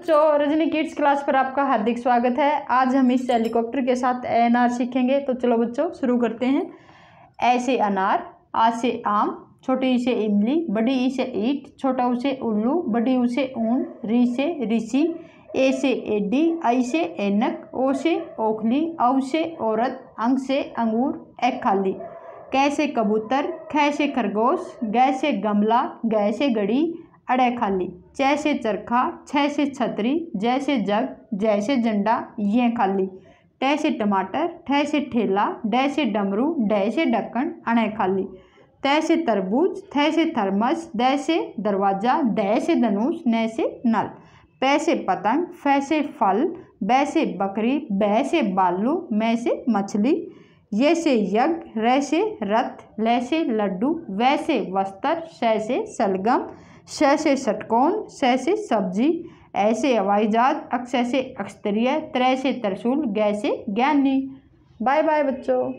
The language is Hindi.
बच्चों रजनी किड्स क्लास पर आपका हार्दिक स्वागत है आज हम इस हेलीकॉप्टर के साथ अनार सीखेंगे तो चलो बच्चों शुरू करते हैं ऐसे अनार आ से आम छोटी इसे इमली बड़ी ई से ईट छोटा उसे उल्लू बड़ी उसे ऊन री से ऋषि ए से एडी आई से एनक ओ से ओखली औ से औरत अंग से अंगूर ए खाली कैसे कबूतर खैसे से खरगोश गै से गमला गै से गड़ी अड़े खाली जैसे चरखा से छतरी जैसे जग जैसे झंडा ये खाली टैसे टमाटर ठैसे ठेला डैसे डमरू डैसे ढक्कन अड़े खाली तैसे तरबूज थैसे थर्मस दैसे दरवाज़ा दैसे धनुष नैसे नल पैसे पतंग फैसे फल बैसे बकरी बैसे बालू मैसे मछली ये से यज्ञ रैसे रथ लैसे लड्डू वैसे वस्त्र सैसे सलगम श से षटकोण स से सब्जी ऐसे अवाईजात हवाई जहाज अक्ष से अक्षतरीय त्रय से त्रिशूल गै से ज्ञानी बाय बाय बच्चों